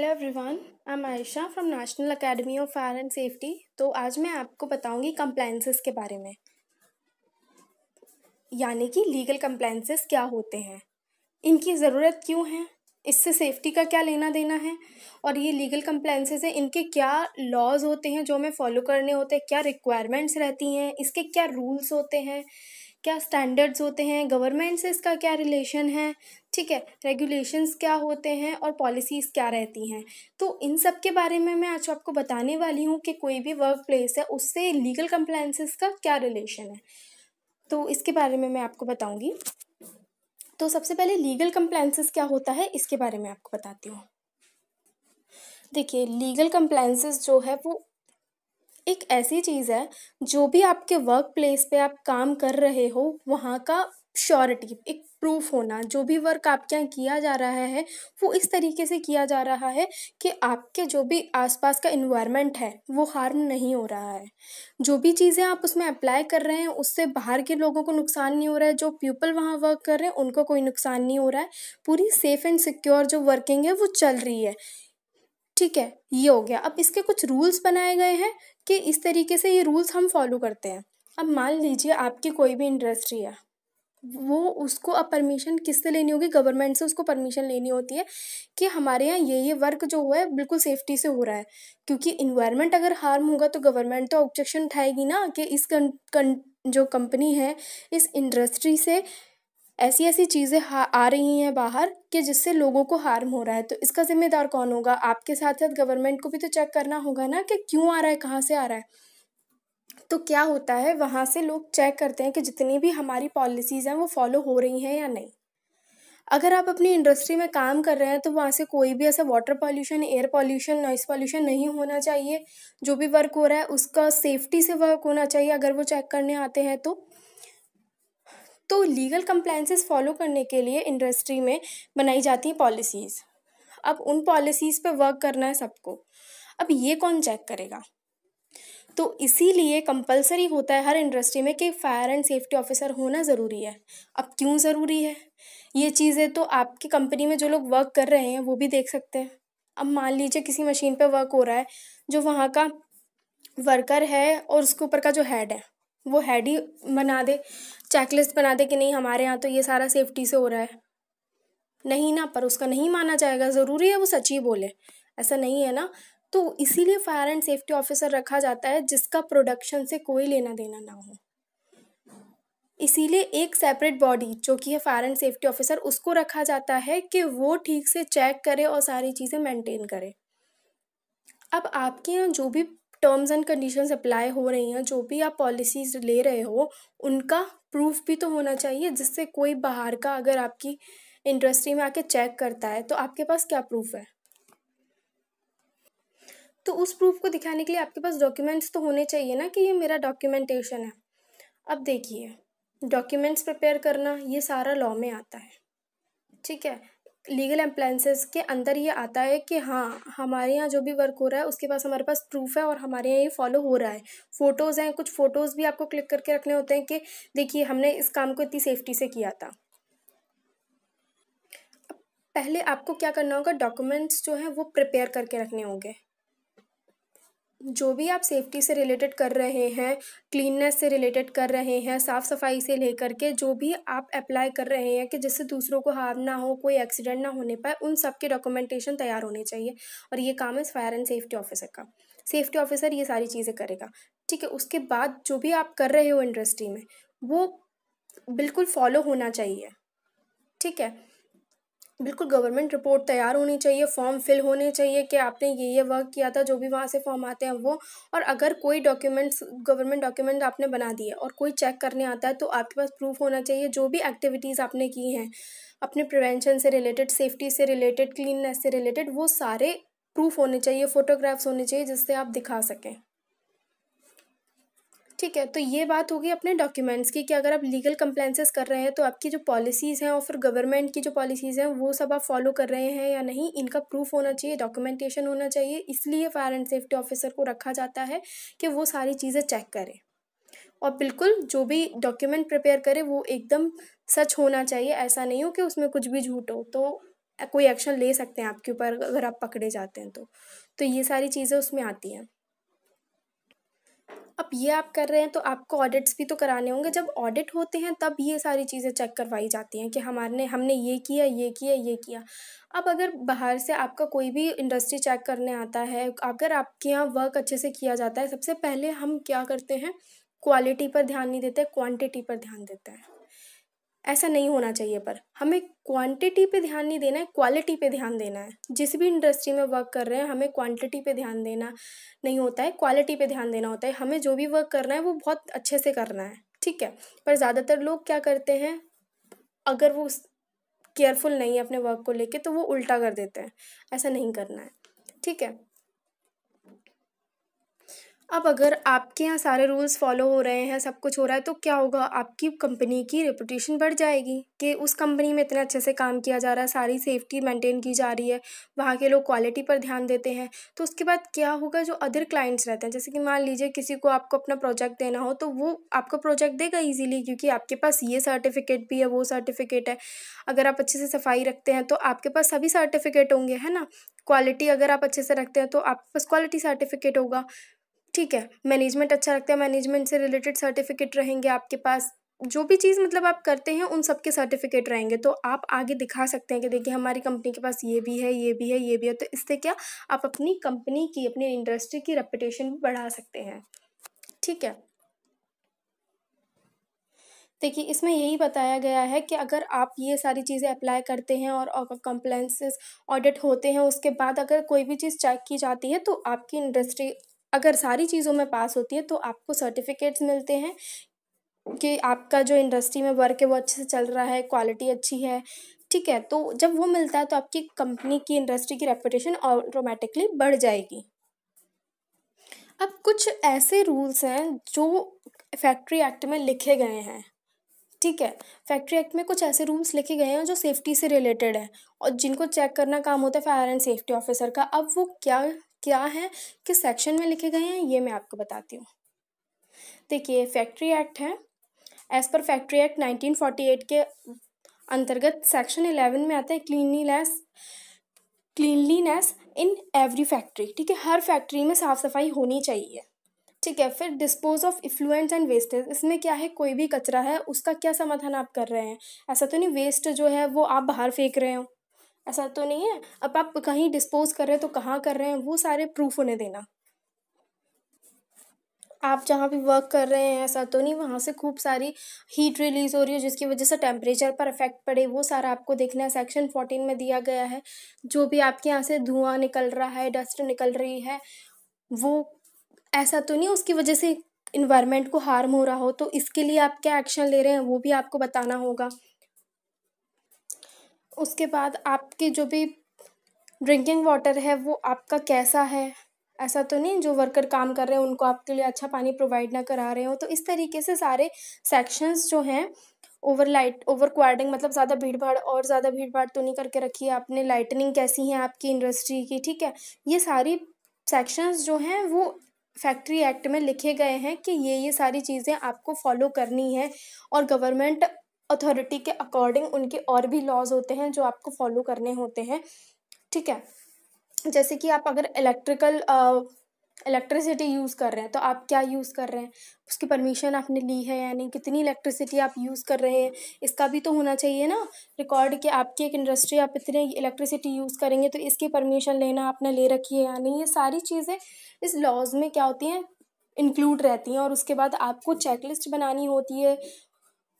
Hello everyone I am Ayesha from national academy of fire and safety तो आज मैं आपको बताऊंगी कंप्लाइंसेस के बारे में यानी कि लीगल कंप्लाइंसेस क्या होते हैं इनकी ज़रूरत क्यों है इससे सेफ्टी का क्या लेना देना है और ये लीगल कंप्लाइंसेस हैं इनके क्या लॉज होते हैं जो हमें फॉलो करने होते हैं क्या रिक्वायरमेंट्स रहती हैं इसके क्या रूल्स होते हैं क्या स्टैंडर्ड्स होते हैं गवर्नमेंट से इसका क्या रिलेशन है ठीक है रेगुलेशंस क्या होते हैं और पॉलिसीज़ क्या रहती हैं तो इन सब के बारे में मैं आज आपको बताने वाली हूँ कि कोई भी वर्क प्लेस है उससे लीगल कंप्लाइंसिस का क्या रिलेशन है तो इसके बारे में मैं आपको बताऊँगी तो सबसे पहले लीगल कंप्लाइंसिस क्या होता है इसके बारे में आपको बताती हूँ देखिए लीगल कंप्लाइंसेस जो है वो एक ऐसी चीज़ है जो भी आपके वर्क प्लेस पे आप काम कर रहे हो वहाँ का श्योरिटी एक प्रूफ होना जो भी वर्क आपके यहाँ किया जा रहा है वो इस तरीके से किया जा रहा है कि आपके जो भी आसपास का इन्वायरमेंट है वो हार्म नहीं हो रहा है जो भी चीज़ें आप उसमें अप्लाई कर रहे हैं उससे बाहर के लोगों को नुकसान नहीं हो रहा है जो पीपल वहाँ वर्क कर रहे हैं उनको कोई नुकसान नहीं हो रहा है पूरी सेफ़ एंड सिक्योर जो वर्किंग है वो चल रही है ठीक है ये हो गया अब इसके कुछ रूल्स बनाए गए हैं कि इस तरीके से ये रूल्स हम फॉलो करते हैं अब मान लीजिए आपकी कोई भी इंडस्ट्री है वो उसको अब परमिशन किससे लेनी होगी गवर्नमेंट से उसको परमिशन लेनी होती है कि हमारे यहाँ ये ये वर्क जो हुआ है बिल्कुल सेफ्टी से हो रहा है क्योंकि इन्वायरमेंट अगर हार्म होगा तो गवर्नमेंट तो ऑब्जेक्शन उठाएगी ना कि इस कं, कं, जो कंपनी है इस इंडस्ट्री से ऐसी ऐसी चीज़ें आ रही हैं बाहर कि जिससे लोगों को हार्म हो रहा है तो इसका ज़िम्मेदार कौन होगा आपके साथ साथ गवर्नमेंट को भी तो चेक करना होगा ना कि क्यों आ रहा है कहाँ से आ रहा है तो क्या होता है वहाँ से लोग चेक करते हैं कि जितनी भी हमारी पॉलिसीज़ हैं वो फॉलो हो रही हैं या नहीं अगर आप अपनी इंडस्ट्री में काम कर रहे हैं तो वहाँ से कोई भी ऐसा water pollution air pollution noise pollution नहीं होना चाहिए जो भी वर्क हो रहा है उसका सेफ्टी से वर्क होना चाहिए अगर वो चेक करने आते हैं तो तो लीगल कंप्लाइंसेस फॉलो करने के लिए इंडस्ट्री में बनाई जाती हैं पॉलिसीज़ अब उन पॉलिसीज़ पे वर्क करना है सबको अब ये कौन चेक करेगा तो इसीलिए कंपलसरी होता है हर इंडस्ट्री में कि फायर एंड सेफ्टी ऑफिसर होना ज़रूरी है अब क्यों ज़रूरी है ये चीज़ें तो आपकी कंपनी में जो लोग वर्क कर रहे हैं वो भी देख सकते हैं अब मान लीजिए किसी मशीन पर वर्क हो रहा है जो वहाँ का वर्कर है और उसके ऊपर का जो हेड है वो हेड ही बना दे चेकलिस्ट बना दे कि नहीं हमारे यहाँ तो ये सारा सेफ्टी से हो रहा है नहीं ना पर उसका नहीं माना जाएगा ज़रूरी है वो सच ही बोले ऐसा नहीं है ना तो इसीलिए फायर एंड सेफ्टी ऑफिसर रखा जाता है जिसका प्रोडक्शन से कोई लेना देना ना हो इसीलिए एक सेपरेट बॉडी जो कि है फायर एंड सेफ्टी ऑफिसर उसको रखा जाता है कि वो ठीक से चेक करे और सारी चीज़ें मेंटेन करे अब आपके यहाँ जो भी टर्म्स एंड कंडीशंस अप्लाई हो रही हैं जो भी आप पॉलिसीज ले रहे हो उनका प्रूफ भी तो होना चाहिए जिससे कोई बाहर का अगर आपकी इंडस्ट्री में आके चेक करता है तो आपके पास क्या प्रूफ है तो उस प्रूफ को दिखाने के लिए आपके पास डॉक्यूमेंट्स तो होने चाहिए ना कि ये मेरा डॉक्यूमेंटेशन है अब देखिए डॉक्यूमेंट्स प्रिपेयर करना ये सारा लॉ में आता है ठीक है लीगल एम्प्लायंसेस के अंदर ये आता है कि हाँ हमारे यहाँ जो भी वर्क हो रहा है उसके पास हमारे पास प्रूफ है और हमारे यहाँ ये फॉलो हो रहा है फ़ोटोज़ हैं कुछ फ़ोटोज़ भी आपको क्लिक करके रखने होते हैं कि देखिए हमने इस काम को इतनी सेफ्टी से किया था पहले आपको क्या करना होगा डॉक्यूमेंट्स जो हैं वो प्रिपेयर करके रखने होंगे जो भी आप सेफ्टी से रिलेटेड कर रहे हैं क्लीननेस से रिलेटेड कर रहे हैं साफ़ सफाई से लेकर के जो भी आप अप्लाई कर रहे हैं कि जिससे दूसरों को हार ना हो कोई एक्सीडेंट ना होने पाए उन सब के डॉक्यूमेंटेशन तैयार होने चाहिए और ये काम है फायर एंड सेफ्टी ऑफिसर का सेफ्टी ऑफिसर ये सारी चीज़ें करेगा ठीक है उसके बाद जो भी आप कर रहे हो इंडस्ट्री में वो बिल्कुल फॉलो होना चाहिए ठीक है बिल्कुल गवर्नमेंट रिपोर्ट तैयार होनी चाहिए फॉर्म फिल होने चाहिए कि आपने ये ये वर्क किया था जो भी वहाँ से फॉर्म आते हैं वो और अगर कोई डॉक्यूमेंट्स गवर्नमेंट डॉक्यूमेंट आपने बना दिए और कोई चेक करने आता है तो आपके पास प्रूफ होना चाहिए जो भी एक्टिविटीज़ आपने की हैं अपने प्रिवेंशन से रिलेटेड सेफ्टी से रिलेटेड क्लीननेस से रिलेटेड वो सारे प्रूफ होने चाहिए फ़ोटोग्राफ्स होने चाहिए जिससे आप दिखा सकें ठीक है तो ये बात होगी अपने डॉक्यूमेंट्स की कि अगर आप लीगल कंप्लेंसेस कर रहे हैं तो आपकी जो पॉलिसीज़ हैं और फिर गवर्नमेंट की जो पॉलिसीज़ हैं वो सब आप फॉलो कर रहे हैं या नहीं इनका प्रूफ होना चाहिए डॉक्यूमेंटेशन होना चाहिए इसलिए फायर एंड सेफ्टी ऑफिसर को रखा जाता है कि वो सारी चीज़ें चेक करें और बिल्कुल जो भी डॉक्यूमेंट प्रिपेयर करे वो एकदम सच होना चाहिए ऐसा नहीं हो कि उसमें कुछ भी झूठ हो तो कोई एक्शन ले सकते हैं आपके ऊपर अगर आप पकड़े जाते हैं तो तो ये सारी चीज़ें उसमें आती हैं ये आप कर रहे हैं तो आपको ऑडिट्स भी तो कराने होंगे जब ऑडिट होते हैं तब ये सारी चीज़ें चेक करवाई जाती हैं कि हमारे हमने ये किया ये किया ये किया अब अगर बाहर से आपका कोई भी इंडस्ट्री चेक करने आता है अगर आपके यहाँ वर्क अच्छे से किया जाता है सबसे पहले हम क्या करते हैं क्वालिटी पर ध्यान नहीं देते क्वांटिटी पर ध्यान देते हैं ऐसा नहीं होना चाहिए पर हमें क्वांटिटी पे ध्यान नहीं देना है क्वालिटी पे ध्यान देना है जिस भी इंडस्ट्री में वर्क कर रहे हैं हमें क्वांटिटी पे ध्यान देना नहीं होता है क्वालिटी पे ध्यान देना होता है हमें जो भी वर्क करना है वो बहुत अच्छे से करना है ठीक है पर ज़्यादातर लोग क्या करते हैं अगर वो केयरफुल नहीं है अपने वर्क को लेकर तो वो उल्टा कर देते हैं ऐसा नहीं करना है ठीक है अब अगर आपके यहाँ सारे रूल्स फॉलो हो रहे हैं सब कुछ हो रहा है तो क्या होगा आपकी कंपनी की रेपुटेशन बढ़ जाएगी कि उस कंपनी में इतना अच्छे से काम किया जा रहा है सारी सेफ्टी मेंटेन की जा रही है वहाँ के लोग क्वालिटी पर ध्यान देते हैं तो उसके बाद क्या होगा जो अदर क्लाइंट्स रहते हैं जैसे कि मान लीजिए किसी को आपको अपना प्रोजेक्ट देना हो तो वो आपको प्रोजेक्ट देगा ईजिली क्योंकि आपके पास ये सर्टिफिकेट भी है वो सर्टिफिकेट है अगर आप अच्छे से सफाई रखते हैं तो आपके पास सभी सर्टिफिकेट होंगे है ना क्वालिटी अगर आप अच्छे से रखते हैं तो आपके पास क्वालिटी सर्टिफिकेट होगा ठीक है मैनेजमेंट अच्छा रखते हैं मैनेजमेंट से रिलेटेड सर्टिफिकेट रहेंगे आपके पास जो भी चीज़ मतलब आप करते हैं उन सबके सर्टिफिकेट रहेंगे तो आप आगे दिखा सकते हैं कि देखिए हमारी कंपनी के पास ये भी है ये भी है ये भी है तो इससे क्या आप अपनी कंपनी की अपनी इंडस्ट्री की रेपुटेशन भी बढ़ा सकते हैं ठीक है देखिए इसमें यही बताया गया है कि अगर आप ये सारी चीज़ें अप्लाई करते हैं और, और कंप्लेंसेस ऑडिट होते हैं उसके बाद अगर कोई भी चीज़ चेक की जाती है तो आपकी इंडस्ट्री अगर सारी चीज़ों में पास होती है तो आपको सर्टिफिकेट्स मिलते हैं कि आपका जो इंडस्ट्री में वर्क है वो अच्छे से चल रहा है क्वालिटी अच्छी है ठीक है तो जब वो मिलता है तो आपकी कंपनी की इंडस्ट्री की रेपुटेशन ऑटोमेटिकली बढ़ जाएगी अब कुछ ऐसे रूल्स हैं जो फैक्ट्री एक्ट में लिखे गए हैं ठीक है फैक्ट्री एक्ट में कुछ ऐसे रूल्स लिखे गए हैं जो सेफ्टी से रिलेटेड है और जिनको चेक करना काम होता है फायर एंड सेफ्टी ऑफिसर का अब वो क्या क्या है किस सेक्शन में लिखे गए हैं ये मैं आपको बताती हूँ देखिए फैक्ट्री एक्ट है एज़ पर फैक्ट्री एक्ट 1948 के अंतर्गत सेक्शन 11 में आता है cleanliness cleanliness in every factory ठीक है हर फैक्ट्री में साफ़ सफाई होनी चाहिए ठीक है फिर dispose of effluents and wastage इसमें क्या है कोई भी कचरा है उसका क्या समाधान आप कर रहे हैं ऐसा तो नहीं वेस्ट जो है वो आप बाहर फेंक रहे हो ऐसा तो नहीं है अब आप कहीं डिस्पोज कर रहे हैं तो कहाँ कर रहे हैं वो सारे प्रूफ उन्हें देना आप जहाँ भी वर्क कर रहे हैं ऐसा तो नहीं वहाँ से खूब सारी हीट रिलीज़ हो रही है जिसकी वजह से टेम्परेचर पर इफेक्ट पड़े वो सारा आपको देखना है सेक्शन फोर्टीन में दिया गया है जो भी आपके यहाँ से धुआं निकल रहा है डस्ट निकल रही है वो ऐसा तो नहीं उसकी वजह से इन्वायरमेंट को हार्म हो रहा हो तो इसके लिए आप क्या एक्शन ले रहे हैं वो भी आपको बताना होगा उसके बाद आपके जो भी ड्रिंकिंग वाटर है वो आपका कैसा है ऐसा तो नहीं जो वर्कर काम कर रहे हैं उनको आपके लिए अच्छा पानी प्रोवाइड ना करा रहे हो तो इस तरीके से सारे सेक्शंस जो हैं ओवर लाइट ओवर क्वार्डिंग मतलब ज़्यादा भीड़ भाड़ और ज़्यादा भीड़ भाड़ तो नहीं करके रखी है आपने लाइटनिंग कैसी है आपकी इंडस्ट्री की ठीक है ये सारी सेक्शंस जो हैं वो फैक्ट्री एक्ट में लिखे गए हैं कि ये ये सारी चीज़ें आपको फॉलो करनी है और गवर्नमेंट अथॉरिटी के अकॉर्डिंग उनके और भी लॉज होते हैं जो आपको फॉलो करने होते हैं ठीक है जैसे कि आप अगर इलेक्ट्रिकल इलेक्ट्रिसिटी यूज़ कर रहे हैं तो आप क्या यूज़ कर रहे हैं उसकी परमिशन आपने ली है यानी कितनी इलेक्ट्रिसिटी आप यूज़ कर रहे हैं इसका भी तो होना चाहिए ना रिकॉर्ड कि आपकी एक इंडस्ट्री आप इतने इलेक्ट्रिसिटी यूज़ करेंगे तो इसकी परमिशन लेना आपने ले रखी है यानी ये सारी चीज़ें इस लॉज में क्या होती हैं इंक्लूड रहती हैं और उसके बाद आपको चेकलिस्ट बनानी होती है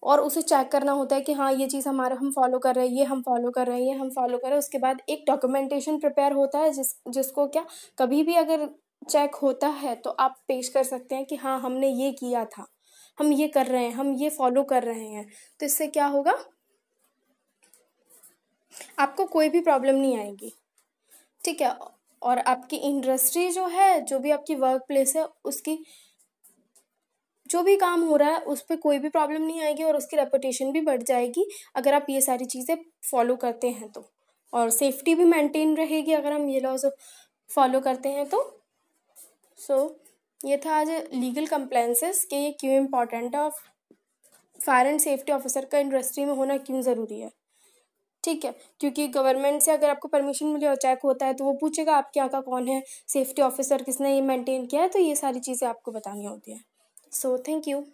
और उसे चेक करना होता है कि हाँ ये चीज़ हमारा हम फॉलो कर रहे हैं ये हम फॉलो कर रहे हैं ये हम फॉलो कर रहे हैं उसके बाद एक डॉक्यूमेंटेशन प्रिपेयर होता है जिस जिसको क्या कभी भी अगर चेक होता है तो आप पेश कर सकते हैं कि हाँ हमने ये किया था हम ये कर रहे हैं हम ये फॉलो कर रहे हैं तो इससे क्या होगा आपको कोई भी प्रॉब्लम नहीं आएगी ठीक है और आपकी इंडस्ट्री जो है जो भी आपकी वर्क प्लेस है उसकी जो भी काम हो रहा है उस पर कोई भी प्रॉब्लम नहीं आएगी और उसकी रेपुटेशन भी बढ़ जाएगी अगर आप ये सारी चीज़ें फॉलो करते हैं तो और सेफ्टी भी मेंटेन रहेगी अगर हम ये लॉज फॉलो करते हैं तो सो so, ये था आज लीगल कंप्लेंसेस के ये क्यों इम्पॉर्टेंट है और फायर एंड सेफ्टी ऑफिसर का इंडस्ट्री में होना क्यों ज़रूरी है ठीक है क्योंकि गवर्नमेंट से अगर आपको परमिशन मिली और चेक होता है तो वो पूछेगा आपके यहाँ का कौन है सेफ्टी ऑफिसर किसने ये मेंटेन किया है तो ये सारी चीज़ें आपको बतानी होती हैं So, thank you.